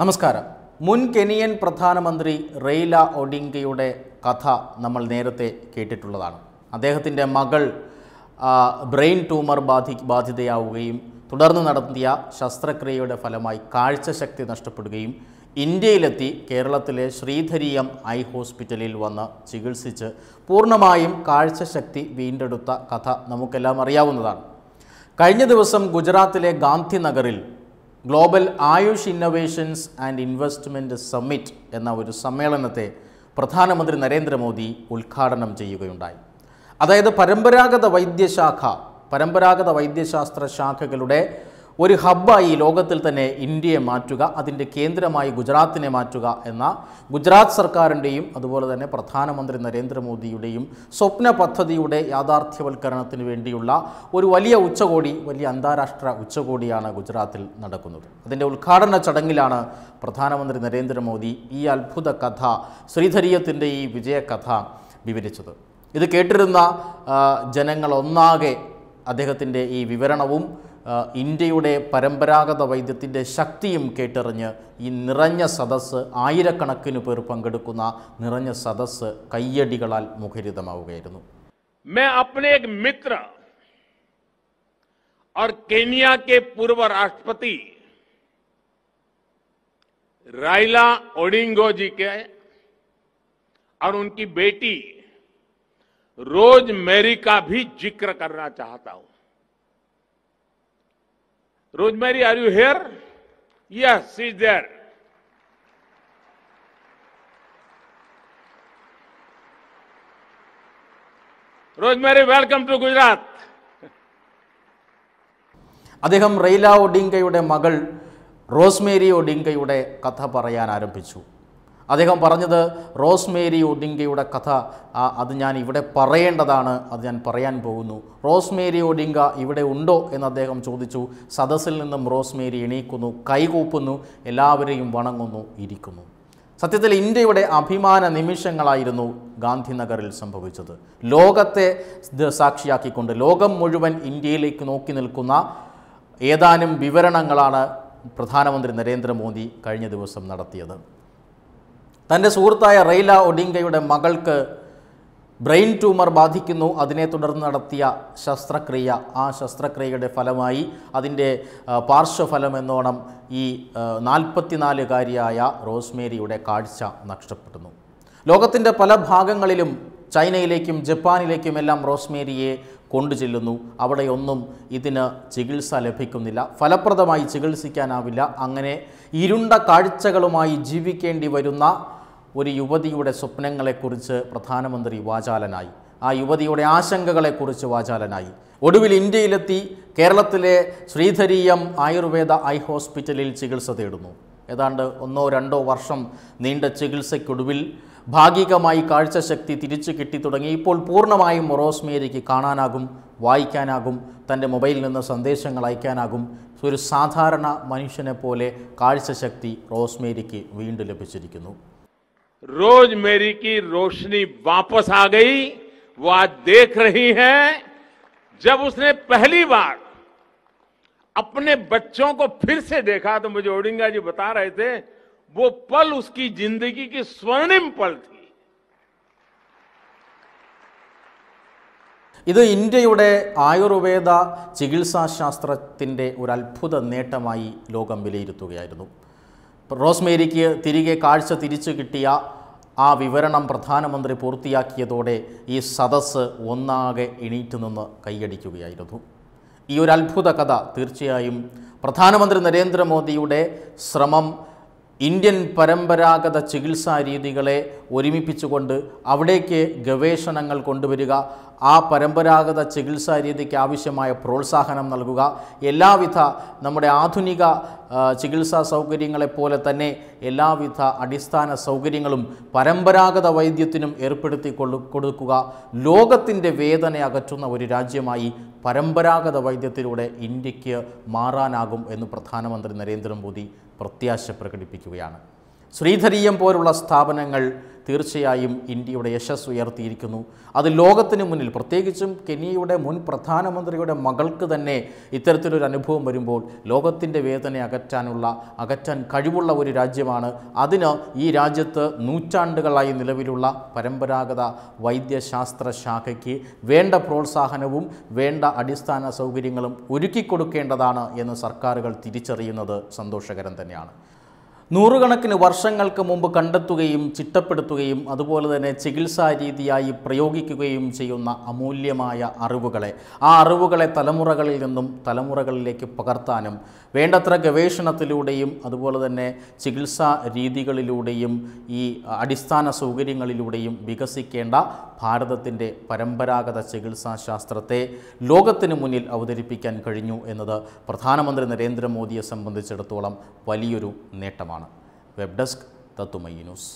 നമസ്കാരം മുൻ കെനിയൻ പ്രധാനമന്ത്രി റെയ്ല ഒഡിങ്കയുടെ കഥ നമ്മൾ നേരത്തെ കേട്ടിട്ടുള്ളതാണ് അദ്ദേഹത്തിൻ്റെ മകൾ ബ്രെയിൻ ട്യൂമർ ബാധി ബാധിതയാവുകയും തുടർന്ന് നടത്തിയ ശസ്ത്രക്രിയയുടെ ഫലമായി കാഴ്ചശക്തി നഷ്ടപ്പെടുകയും ഇന്ത്യയിലെത്തി കേരളത്തിലെ ശ്രീധരീയം ഐ ഹോസ്പിറ്റലിൽ വന്ന് ചികിത്സിച്ച് പൂർണ്ണമായും കാഴ്ചശക്തി വീണ്ടെടുത്ത കഥ നമുക്കെല്ലാം അറിയാവുന്നതാണ് കഴിഞ്ഞ ദിവസം ഗുജറാത്തിലെ ഗാന്ധിനഗറിൽ global AYUSH innovations and investment summit എന്ന ഒരു സമ്മേളനത്തെ പ്രധാനമന്ത്രി നരേന്ദ്രമോദി ഉദ്ഘാടനം ചെയ്യുകയുണ്ടായി അതായത് പരമ്പരാഗത വൈദ്യശാഖ പരമ്പരാഗത വൈദ്യശാസ്ത്ര ശാഖകളുടെ ഒരു ഹബ്ബായി ലോകത്തിൽ തന്നെ ഇന്ത്യയെ മാറ്റുക അതിൻ്റെ കേന്ദ്രമായി ഗുജറാത്തിനെ മാറ്റുക എന്ന ഗുജറാത്ത് സർക്കാരിൻ്റെയും അതുപോലെ തന്നെ പ്രധാനമന്ത്രി നരേന്ദ്രമോദിയുടെയും സ്വപ്ന പദ്ധതിയുടെ യാഥാർത്ഥ്യവൽക്കരണത്തിന് വേണ്ടിയുള്ള ഒരു വലിയ ഉച്ചകോടി വലിയ അന്താരാഷ്ട്ര ഉച്ചകോടിയാണ് ഗുജറാത്തിൽ നടക്കുന്നത് അതിൻ്റെ ഉദ്ഘാടന ചടങ്ങിലാണ് പ്രധാനമന്ത്രി നരേന്ദ്രമോദി ഈ അത്ഭുത കഥ ശ്രീധരീയത്തിൻ്റെ ഈ വിജയകഥ വിവരിച്ചത് ഇത് കേട്ടിരുന്ന ജനങ്ങൾ ഒന്നാകെ അദ്ദേഹത്തിൻ്റെ ഈ വിവരണവും ഇന്ത്യയുടെ പരമ്പരാഗത വൈദ്യത്തിന്റെ ശക്തിയും കേറ്ററിഞ്ഞ് ഇ നിരഞ്ഞ ಸದಸ್ಯ ആയിരകണക്കിന് പേർ പങ്കെടുക്കുന്ന നിരഞ്ഞ সদস্য കയ്യടികളാൽ മുഖരിതമാവുകയായിരുന്നു ഞാൻ എന്റെ ഒരു मित्र ആർ കെനിയയുടെ പൂർവ്വ രാഷ്ട്രപതി റൈല ഓഡിംഗോജി കേ അൻ ഉൻകി ബേട്ടി റോജ് മേരിക്കാ ഭീ ജിക്ർ കർനാ ചഹാതാ ഹൂ Rosemary, are you here? Yes, she's there. Rosemary, welcome to Gujarat. അദ്ദേഹം റെയ്ല ഒഡിങ്കയുടെ മകൾ റോസ്മേരി ഒഡിങ്കയുടെ കഥ പറയാൻ ആരംഭിച്ചു അദ്ദേഹം പറഞ്ഞത് റോസ്മേരി ഒഡിങ്കയുടെ കഥ അത് ഞാൻ ഇവിടെ പറയേണ്ടതാണ് അത് ഞാൻ പറയാൻ പോകുന്നു റോസ്മേരി ഒഡിങ്ക ഇവിടെ ഉണ്ടോ എന്ന് അദ്ദേഹം ചോദിച്ചു സദസ്സിൽ നിന്നും റോസ്മേരി എണീക്കുന്നു കൈകൂപ്പുന്നു എല്ലാവരെയും വണങ്ങുന്നു ഇരിക്കുന്നു സത്യത്തിൽ ഇന്ത്യയുടെ അഭിമാന നിമിഷങ്ങളായിരുന്നു ഗാന്ധിനഗറിൽ സംഭവിച്ചത് ലോകത്തെ സാക്ഷിയാക്കിക്കൊണ്ട് ലോകം മുഴുവൻ ഇന്ത്യയിലേക്ക് നോക്കി നിൽക്കുന്ന ഏതാനും വിവരണങ്ങളാണ് പ്രധാനമന്ത്രി നരേന്ദ്രമോദി കഴിഞ്ഞ ദിവസം നടത്തിയത് തൻ്റെ സുഹൃത്തായ റെയ്ല ഒഡിങ്കയുടെ മകൾക്ക് ബ്രെയിൻ ട്യൂമർ ബാധിക്കുന്നു അതിനെ തുടർന്ന് നടത്തിയ ശസ്ത്രക്രിയ ആ ശസ്ത്രക്രിയയുടെ ഫലമായി അതിൻ്റെ പാർശ്വഫലം എന്നോണം ഈ നാൽപ്പത്തിനാലുകാരിയായ റോസ്മേരിയുടെ കാഴ്ച നഷ്ടപ്പെടുന്നു ലോകത്തിൻ്റെ പല ഭാഗങ്ങളിലും ചൈനയിലേക്കും ജപ്പാനിലേക്കുമെല്ലാം റോസ്മേരിയെ കൊണ്ടു ചെല്ലുന്നു അവിടെയൊന്നും ഇതിന് ചികിത്സ ലഭിക്കുന്നില്ല ഫലപ്രദമായി ചികിത്സിക്കാനാവില്ല അങ്ങനെ ഇരുണ്ട കാഴ്ചകളുമായി ജീവിക്കേണ്ടി വരുന്ന ഒരു യുവതിയുടെ സ്വപ്നങ്ങളെക്കുറിച്ച് പ്രധാനമന്ത്രി വാചാലനായി ആ യുവതിയുടെ ആശങ്കകളെക്കുറിച്ച് വാചാലനായി ഒടുവിൽ ഇന്ത്യയിലെത്തി കേരളത്തിലെ ശ്രീധരീയം ആയുർവേദ ഐ ഹോസ്പിറ്റലിൽ ചികിത്സ തേടുന്നു ഏതാണ്ട് ഒന്നോ രണ്ടോ വർഷം നീണ്ട ചികിത്സയ്ക്കൊടുവിൽ ഭാഗികമായി കാഴ്ചശക്തി തിരിച്ചു കിട്ടി തുടങ്ങി ഇപ്പോൾ പൂർണ്ണമായും റോസ്മേരിക്ക് കാണാനാകും വായിക്കാനാകും തൻ്റെ മൊബൈലിൽ നിന്ന് സന്ദേശങ്ങൾ അയക്കാനാകും ഒരു സാധാരണ മനുഷ്യനെ പോലെ കാഴ്ചശക്തി റോസ്മേരിക്ക് വീണ്ടും ലഭിച്ചിരിക്കുന്നു रोज मेरी की रोशनी वापस आ गई वो आज देख रही है जब उसने पहली बार अपने बच्चों को फिर से देखा तो मुझे ओडिंगा जी बता रहे थे वो पल उसकी जिंदगी की स्वर्णिम पल थी ഇത് ഇന്ത്യയുടെ ആയുർവേദ ചികിത്സാശാസ്ത്രത്തിൻ്റെ ഒരു അത്ഭുത നേട്ടമായി ലോകം വിലയിരുത്തുകയായിരുന്നു റോസ്മേരിക്ക് തിരികെ കാഴ്ച തിരിച്ചു കിട്ടിയ ആ വിവരണം പ്രധാനമന്ത്രി പൂർത്തിയാക്കിയതോടെ ഈ സദസ്സ് ഒന്നാകെ എണീറ്റു നിന്ന് കൈയടിക്കുകയായിരുന്നു ഈ ഒരു അത്ഭുത കഥ തീർച്ചയായും പ്രധാനമന്ത്രി നരേന്ദ്രമോദിയുടെ ശ്രമം ഇന്ത്യൻ പരമ്പരാഗത ചികിത്സാ രീതികളെ ഒരുമിപ്പിച്ചുകൊണ്ട് അവിടേക്ക് ഗവേഷണങ്ങൾ കൊണ്ടുവരിക ആ പരമ്പരാഗത ചികിത്സാ രീതിക്ക് ആവശ്യമായ പ്രോത്സാഹനം നൽകുക എല്ലാവിധ നമ്മുടെ ആധുനിക ചികിത്സാ സൗകര്യങ്ങളെപ്പോലെ തന്നെ എല്ലാവിധ അടിസ്ഥാന സൗകര്യങ്ങളും പരമ്പരാഗത വൈദ്യത്തിനും ഏർപ്പെടുത്തി കൊടുക്കുക ലോകത്തിൻ്റെ വേദന അകറ്റുന്ന ഒരു രാജ്യമായി പരമ്പരാഗത വൈദ്യത്തിലൂടെ ഇന്ത്യക്ക് മാറാനാകും എന്ന് പ്രധാനമന്ത്രി നരേന്ദ്രമോദി പ്രത്യാശ പ്രകടിപ്പിക്കുകയാണ് ശ്രീധരീയം പോലുള്ള സ്ഥാപനങ്ങൾ തീർച്ചയായും ഇന്ത്യയുടെ യശസ് ഉയർത്തിയിരിക്കുന്നു അത് ലോകത്തിന് മുന്നിൽ പ്രത്യേകിച്ചും കെനിയയുടെ മുൻ പ്രധാനമന്ത്രിയുടെ മകൾക്ക് തന്നെ ഇത്തരത്തിലൊരു അനുഭവം വരുമ്പോൾ ലോകത്തിൻ്റെ വേദന അകറ്റാനുള്ള അകറ്റാൻ കഴിവുള്ള ഒരു രാജ്യമാണ് അതിന് ഈ രാജ്യത്ത് നൂറ്റാണ്ടുകളായി നിലവിലുള്ള പരമ്പരാഗത വൈദ്യശാസ്ത്ര ശാഖയ്ക്ക് വേണ്ട പ്രോത്സാഹനവും വേണ്ട അടിസ്ഥാന സൗകര്യങ്ങളും ഒരുക്കിക്കൊടുക്കേണ്ടതാണ് എന്ന് സർക്കാരുകൾ തിരിച്ചറിയുന്നത് സന്തോഷകരം തന്നെയാണ് നൂറുകണക്കിന് വർഷങ്ങൾക്ക് മുമ്പ് കണ്ടെത്തുകയും ചിട്ടപ്പെടുത്തുകയും അതുപോലെ തന്നെ ചികിത്സാ രീതിയായി പ്രയോഗിക്കുകയും ചെയ്യുന്ന അമൂല്യമായ അറിവുകളെ ആ അറിവുകളെ തലമുറകളിൽ നിന്നും തലമുറകളിലേക്ക് പകർത്താനും വേണ്ടത്ര ഗവേഷണത്തിലൂടെയും അതുപോലെ തന്നെ ചികിത്സാ രീതികളിലൂടെയും ഈ അടിസ്ഥാന സൗകര്യങ്ങളിലൂടെയും വികസിക്കേണ്ട ഭാരതത്തിൻ്റെ പരമ്പരാഗത ചികിത്സാ ശാസ്ത്രത്തെ ലോകത്തിന് മുന്നിൽ അവതരിപ്പിക്കാൻ കഴിഞ്ഞു എന്നത് പ്രധാനമന്ത്രി നരേന്ദ്രമോദിയെ സംബന്ധിച്ചിടത്തോളം വലിയൊരു നേട്ടമാണ് വെബ് ഡെസ്ക് തത്തുമൈ ന്യൂസ്